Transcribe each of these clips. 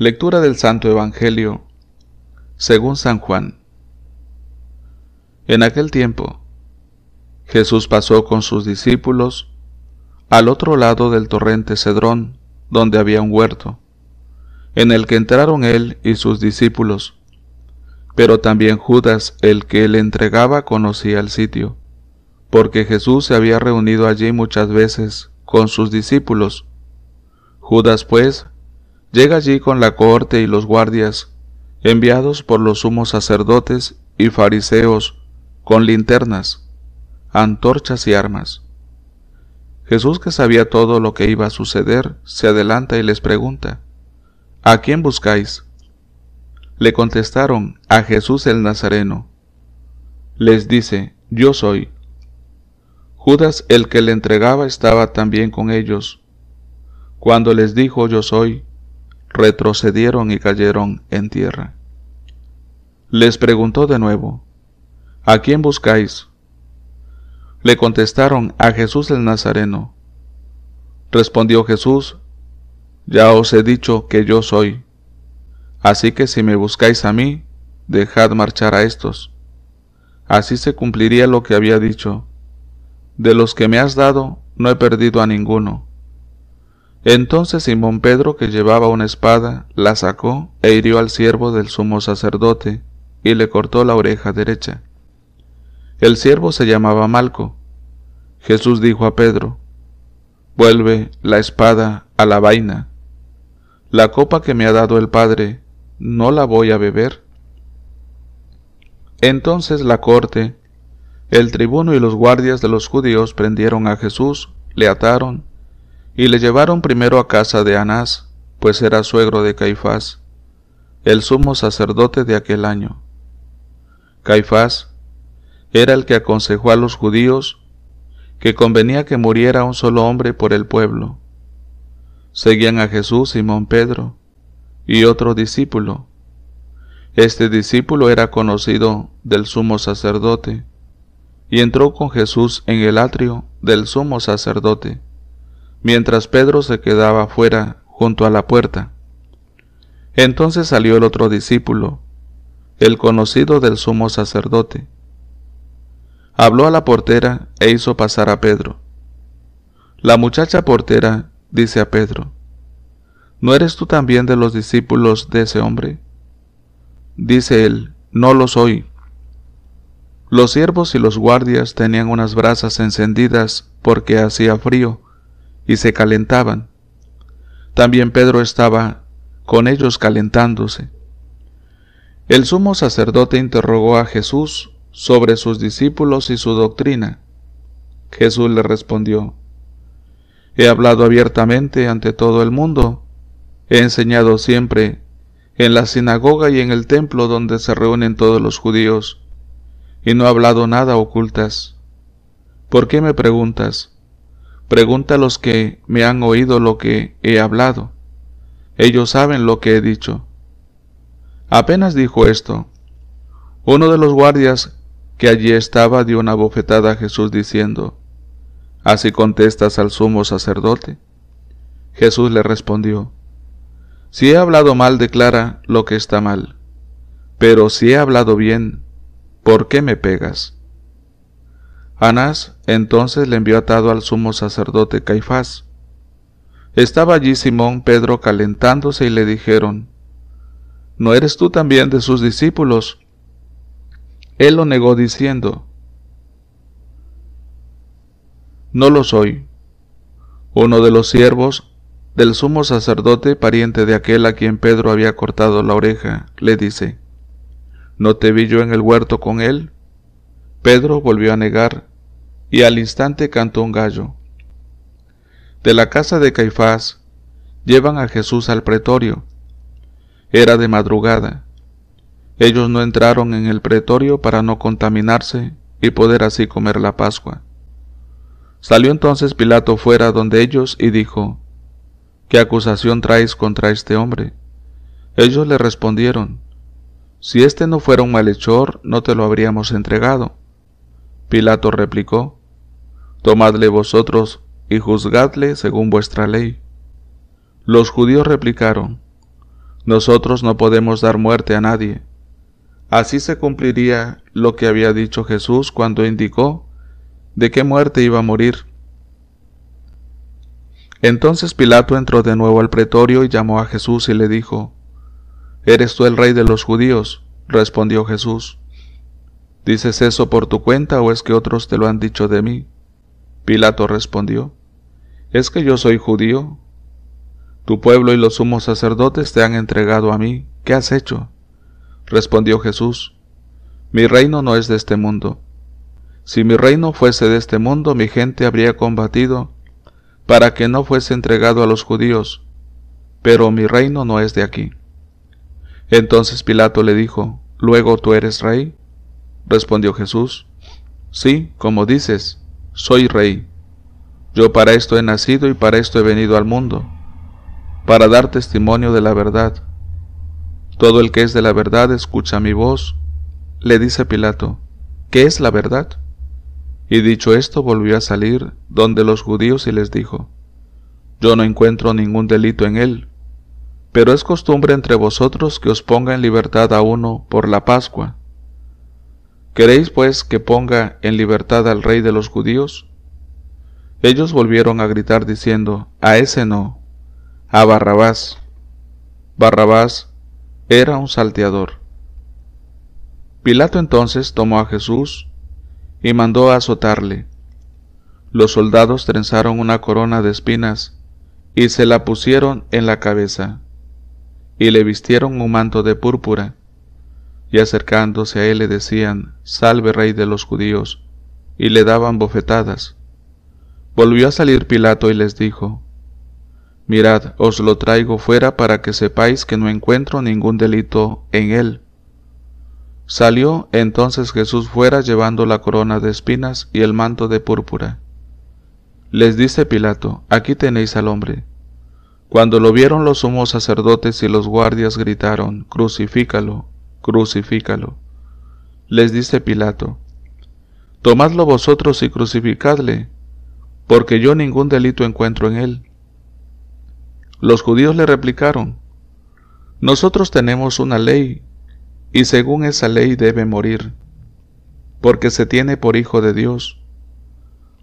Lectura del Santo Evangelio según San Juan. En aquel tiempo, Jesús pasó con sus discípulos al otro lado del torrente Cedrón, donde había un huerto, en el que entraron él y sus discípulos, pero también Judas, el que le entregaba, conocía el sitio, porque Jesús se había reunido allí muchas veces con sus discípulos. Judas, pues, Llega allí con la corte y los guardias, enviados por los sumos sacerdotes y fariseos, con linternas, antorchas y armas. Jesús, que sabía todo lo que iba a suceder, se adelanta y les pregunta, ¿A quién buscáis? Le contestaron, a Jesús el Nazareno. Les dice, yo soy. Judas el que le entregaba estaba también con ellos. Cuando les dijo yo soy, retrocedieron y cayeron en tierra. Les preguntó de nuevo, ¿A quién buscáis? Le contestaron, a Jesús el Nazareno. Respondió Jesús, Ya os he dicho que yo soy. Así que si me buscáis a mí, dejad marchar a estos. Así se cumpliría lo que había dicho. De los que me has dado, no he perdido a ninguno. Entonces Simón Pedro, que llevaba una espada, la sacó e hirió al siervo del sumo sacerdote, y le cortó la oreja derecha. El siervo se llamaba Malco. Jesús dijo a Pedro, Vuelve la espada a la vaina. La copa que me ha dado el Padre, ¿no la voy a beber? Entonces la corte, el tribuno y los guardias de los judíos prendieron a Jesús, le ataron y le llevaron primero a casa de Anás, pues era suegro de Caifás, el sumo sacerdote de aquel año. Caifás era el que aconsejó a los judíos que convenía que muriera un solo hombre por el pueblo. Seguían a Jesús Simón Pedro y otro discípulo. Este discípulo era conocido del sumo sacerdote y entró con Jesús en el atrio del sumo sacerdote mientras Pedro se quedaba fuera junto a la puerta. Entonces salió el otro discípulo, el conocido del sumo sacerdote. Habló a la portera e hizo pasar a Pedro. La muchacha portera dice a Pedro, ¿no eres tú también de los discípulos de ese hombre? Dice él, no lo soy. Los siervos y los guardias tenían unas brasas encendidas porque hacía frío, y se calentaban. También Pedro estaba con ellos calentándose. El sumo sacerdote interrogó a Jesús sobre sus discípulos y su doctrina. Jesús le respondió, He hablado abiertamente ante todo el mundo, he enseñado siempre en la sinagoga y en el templo donde se reúnen todos los judíos, y no he hablado nada ocultas. ¿Por qué me preguntas? Pregunta a los que me han oído lo que he hablado. Ellos saben lo que he dicho. Apenas dijo esto, uno de los guardias que allí estaba dio una bofetada a Jesús diciendo, Así contestas al sumo sacerdote. Jesús le respondió, Si he hablado mal, declara lo que está mal, pero si he hablado bien, ¿por qué me pegas? Anás entonces le envió atado al sumo sacerdote Caifás. Estaba allí Simón Pedro calentándose y le dijeron, ¿No eres tú también de sus discípulos? Él lo negó diciendo, No lo soy. Uno de los siervos del sumo sacerdote, pariente de aquel a quien Pedro había cortado la oreja, le dice, ¿No te vi yo en el huerto con él? Pedro volvió a negar, y al instante cantó un gallo. De la casa de Caifás llevan a Jesús al pretorio. Era de madrugada. Ellos no entraron en el pretorio para no contaminarse y poder así comer la Pascua. Salió entonces Pilato fuera donde ellos y dijo, ¿Qué acusación traes contra este hombre? Ellos le respondieron, Si éste no fuera un malhechor, no te lo habríamos entregado. Pilato replicó, Tomadle vosotros y juzgadle según vuestra ley. Los judíos replicaron, Nosotros no podemos dar muerte a nadie. Así se cumpliría lo que había dicho Jesús cuando indicó de qué muerte iba a morir. Entonces Pilato entró de nuevo al pretorio y llamó a Jesús y le dijo, ¿Eres tú el rey de los judíos? respondió Jesús. ¿Dices eso por tu cuenta o es que otros te lo han dicho de mí? Pilato respondió, ¿Es que yo soy judío? Tu pueblo y los sumos sacerdotes te han entregado a mí. ¿Qué has hecho? Respondió Jesús, Mi reino no es de este mundo. Si mi reino fuese de este mundo, mi gente habría combatido para que no fuese entregado a los judíos, pero mi reino no es de aquí. Entonces Pilato le dijo, Luego tú eres rey. Respondió Jesús, Sí, como dices, soy rey. Yo para esto he nacido y para esto he venido al mundo, para dar testimonio de la verdad. Todo el que es de la verdad escucha mi voz, le dice Pilato, ¿qué es la verdad? Y dicho esto volvió a salir donde los judíos y les dijo, Yo no encuentro ningún delito en él, pero es costumbre entre vosotros que os ponga en libertad a uno por la Pascua. ¿Queréis pues que ponga en libertad al rey de los judíos? Ellos volvieron a gritar diciendo, A ese no, a Barrabás. Barrabás era un salteador. Pilato entonces tomó a Jesús y mandó a azotarle. Los soldados trenzaron una corona de espinas y se la pusieron en la cabeza, y le vistieron un manto de púrpura, y acercándose a él le decían, Salve rey de los judíos, y le daban bofetadas. Volvió a salir Pilato y les dijo, Mirad, os lo traigo fuera para que sepáis que no encuentro ningún delito en él. Salió entonces Jesús fuera llevando la corona de espinas y el manto de púrpura. Les dice Pilato, aquí tenéis al hombre. Cuando lo vieron los sumos sacerdotes y los guardias gritaron, Crucifícalo, crucifícalo. Les dice Pilato, tomadlo vosotros y crucificadle, porque yo ningún delito encuentro en él. Los judíos le replicaron, nosotros tenemos una ley, y según esa ley debe morir, porque se tiene por hijo de Dios.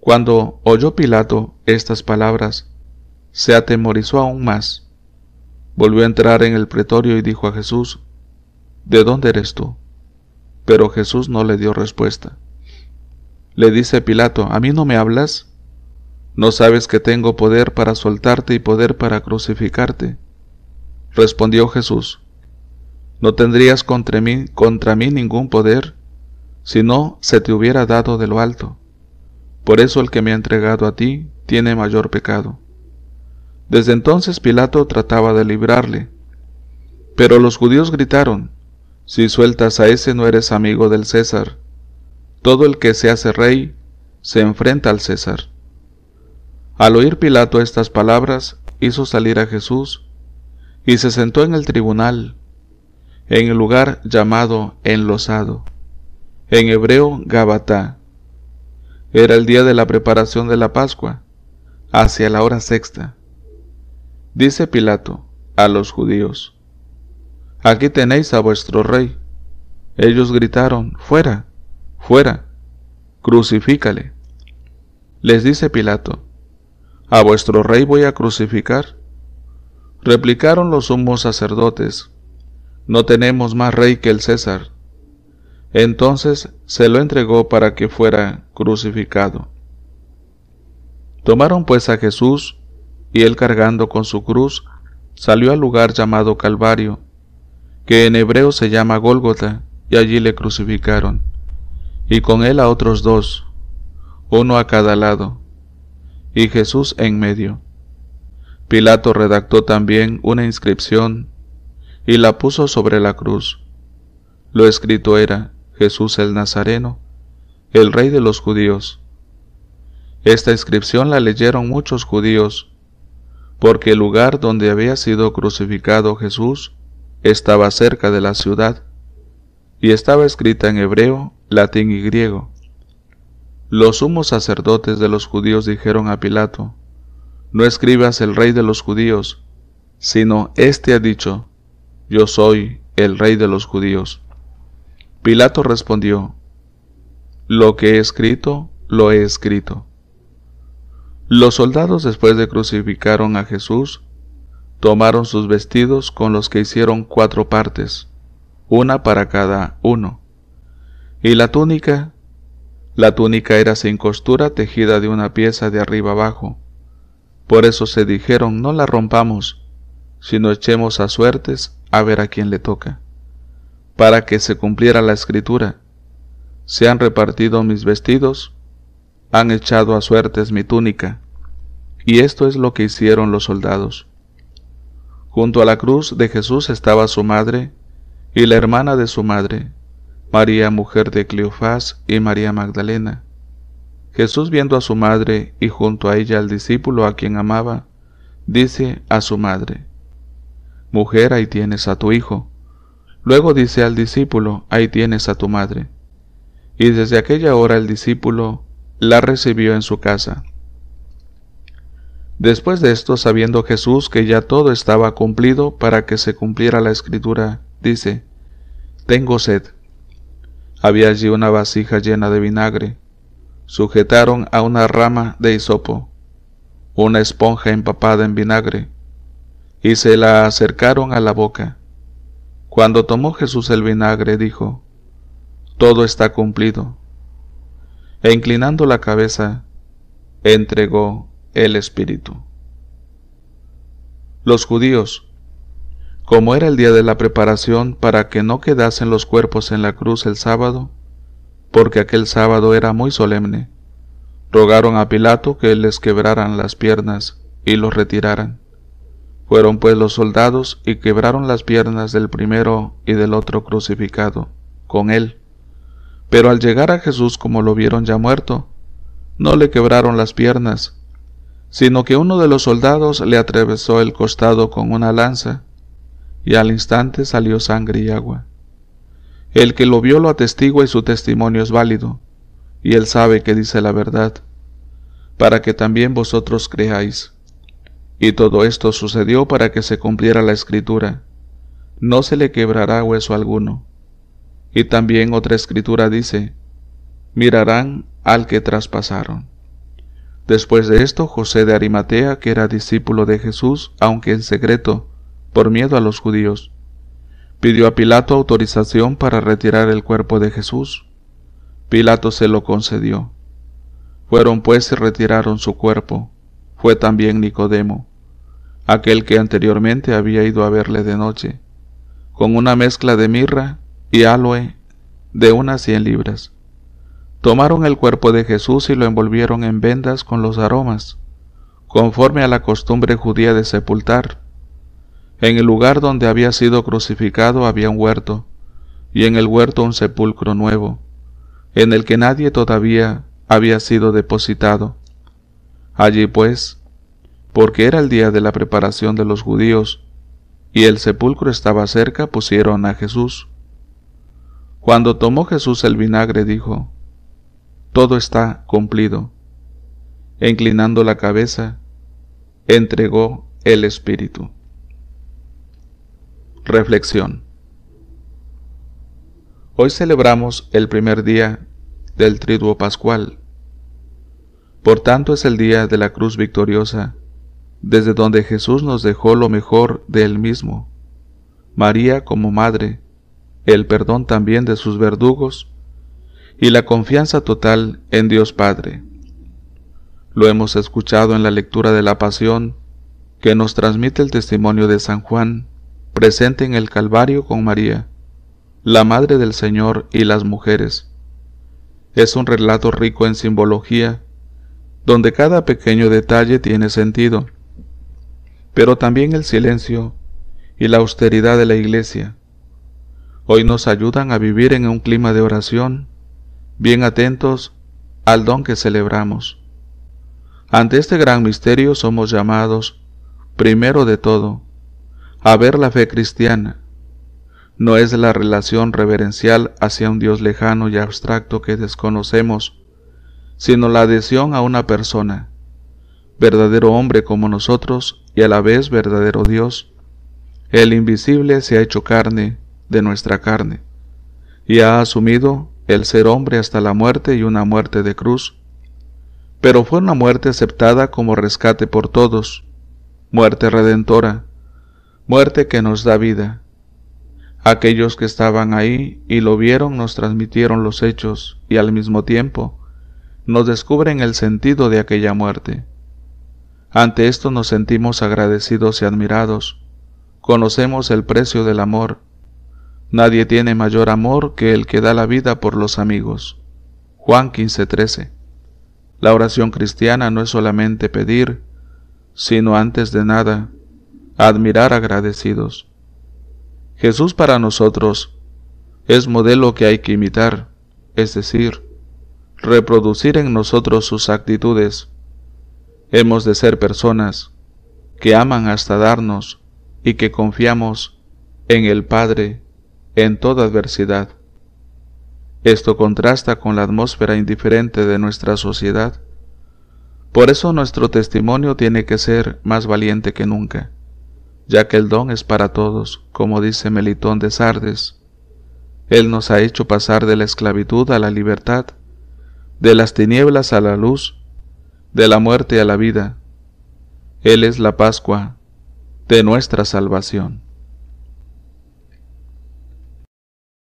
Cuando oyó Pilato estas palabras, se atemorizó aún más. Volvió a entrar en el pretorio y dijo a Jesús, ¿de dónde eres tú? Pero Jesús no le dio respuesta. Le dice Pilato, ¿a mí no me hablas? ¿No sabes que tengo poder para soltarte y poder para crucificarte? Respondió Jesús, no tendrías contra mí, contra mí ningún poder, si no se te hubiera dado de lo alto. Por eso el que me ha entregado a ti tiene mayor pecado. Desde entonces Pilato trataba de librarle, pero los judíos gritaron, si sueltas a ese no eres amigo del César. Todo el que se hace rey se enfrenta al César. Al oír Pilato estas palabras, hizo salir a Jesús y se sentó en el tribunal, en el lugar llamado Enlosado, en hebreo Gabatá. Era el día de la preparación de la Pascua, hacia la hora sexta. Dice Pilato a los judíos, Aquí tenéis a vuestro rey. Ellos gritaron, Fuera, fuera, crucifícale. Les dice Pilato, A vuestro rey voy a crucificar. Replicaron los sumos sacerdotes, No tenemos más rey que el César. Entonces se lo entregó para que fuera crucificado. Tomaron pues a Jesús, y él cargando con su cruz, salió al lugar llamado Calvario, que en hebreo se llama Gólgota, y allí le crucificaron, y con él a otros dos, uno a cada lado, y Jesús en medio. Pilato redactó también una inscripción y la puso sobre la cruz. Lo escrito era Jesús el Nazareno, el rey de los judíos. Esta inscripción la leyeron muchos judíos, porque el lugar donde había sido crucificado Jesús estaba cerca de la ciudad y estaba escrita en hebreo, latín y griego. Los sumos sacerdotes de los judíos dijeron a Pilato, No escribas el rey de los judíos, sino este ha dicho, Yo soy el rey de los judíos. Pilato respondió, Lo que he escrito, lo he escrito. Los soldados después de crucificaron a Jesús, Tomaron sus vestidos con los que hicieron cuatro partes, una para cada uno. Y la túnica, la túnica era sin costura tejida de una pieza de arriba abajo. Por eso se dijeron, no la rompamos, sino echemos a suertes a ver a quién le toca, para que se cumpliera la escritura. Se han repartido mis vestidos, han echado a suertes mi túnica. Y esto es lo que hicieron los soldados. Junto a la cruz de Jesús estaba su madre y la hermana de su madre, María, mujer de Cleofás y María Magdalena. Jesús viendo a su madre y junto a ella al discípulo a quien amaba, dice a su madre, Mujer, ahí tienes a tu hijo. Luego dice al discípulo, ahí tienes a tu madre. Y desde aquella hora el discípulo la recibió en su casa. Después de esto, sabiendo Jesús que ya todo estaba cumplido para que se cumpliera la escritura, dice, Tengo sed. Había allí una vasija llena de vinagre. Sujetaron a una rama de hisopo, una esponja empapada en vinagre, y se la acercaron a la boca. Cuando tomó Jesús el vinagre, dijo, Todo está cumplido. E inclinando la cabeza, entregó el Espíritu. Los judíos, como era el día de la preparación para que no quedasen los cuerpos en la cruz el sábado, porque aquel sábado era muy solemne, rogaron a Pilato que les quebraran las piernas y los retiraran. Fueron pues los soldados y quebraron las piernas del primero y del otro crucificado, con él. Pero al llegar a Jesús como lo vieron ya muerto, no le quebraron las piernas, sino que uno de los soldados le atravesó el costado con una lanza, y al instante salió sangre y agua. El que lo vio lo atestigua y su testimonio es válido, y él sabe que dice la verdad, para que también vosotros creáis. Y todo esto sucedió para que se cumpliera la escritura, no se le quebrará hueso alguno. Y también otra escritura dice, mirarán al que traspasaron. Después de esto, José de Arimatea, que era discípulo de Jesús, aunque en secreto, por miedo a los judíos, pidió a Pilato autorización para retirar el cuerpo de Jesús. Pilato se lo concedió. Fueron pues y retiraron su cuerpo. Fue también Nicodemo, aquel que anteriormente había ido a verle de noche, con una mezcla de mirra y aloe de unas cien libras. Tomaron el cuerpo de Jesús y lo envolvieron en vendas con los aromas, conforme a la costumbre judía de sepultar. En el lugar donde había sido crucificado había un huerto, y en el huerto un sepulcro nuevo, en el que nadie todavía había sido depositado. Allí pues, porque era el día de la preparación de los judíos, y el sepulcro estaba cerca, pusieron a Jesús. Cuando tomó Jesús el vinagre, dijo, todo está cumplido. inclinando la cabeza, entregó el Espíritu. Reflexión. Hoy celebramos el primer día del Triduo Pascual. Por tanto es el día de la cruz victoriosa, desde donde Jesús nos dejó lo mejor de él mismo, María como madre, el perdón también de sus verdugos y la confianza total en Dios Padre. Lo hemos escuchado en la lectura de la Pasión que nos transmite el testimonio de San Juan, presente en el Calvario con María, la Madre del Señor y las mujeres. Es un relato rico en simbología, donde cada pequeño detalle tiene sentido, pero también el silencio y la austeridad de la Iglesia. Hoy nos ayudan a vivir en un clima de oración bien atentos al don que celebramos. Ante este gran misterio somos llamados, primero de todo, a ver la fe cristiana. No es la relación reverencial hacia un Dios lejano y abstracto que desconocemos, sino la adhesión a una persona, verdadero hombre como nosotros y a la vez verdadero Dios. El invisible se ha hecho carne de nuestra carne y ha asumido el ser hombre hasta la muerte y una muerte de cruz. Pero fue una muerte aceptada como rescate por todos, muerte redentora, muerte que nos da vida. Aquellos que estaban ahí y lo vieron nos transmitieron los hechos y al mismo tiempo nos descubren el sentido de aquella muerte. Ante esto nos sentimos agradecidos y admirados. Conocemos el precio del amor Nadie tiene mayor amor que el que da la vida por los amigos. Juan 15:13. La oración cristiana no es solamente pedir, sino antes de nada, admirar agradecidos. Jesús para nosotros es modelo que hay que imitar, es decir, reproducir en nosotros sus actitudes. Hemos de ser personas que aman hasta darnos y que confiamos en el Padre en toda adversidad. Esto contrasta con la atmósfera indiferente de nuestra sociedad. Por eso nuestro testimonio tiene que ser más valiente que nunca, ya que el don es para todos, como dice Melitón de Sardes. Él nos ha hecho pasar de la esclavitud a la libertad, de las tinieblas a la luz, de la muerte a la vida. Él es la Pascua de nuestra salvación.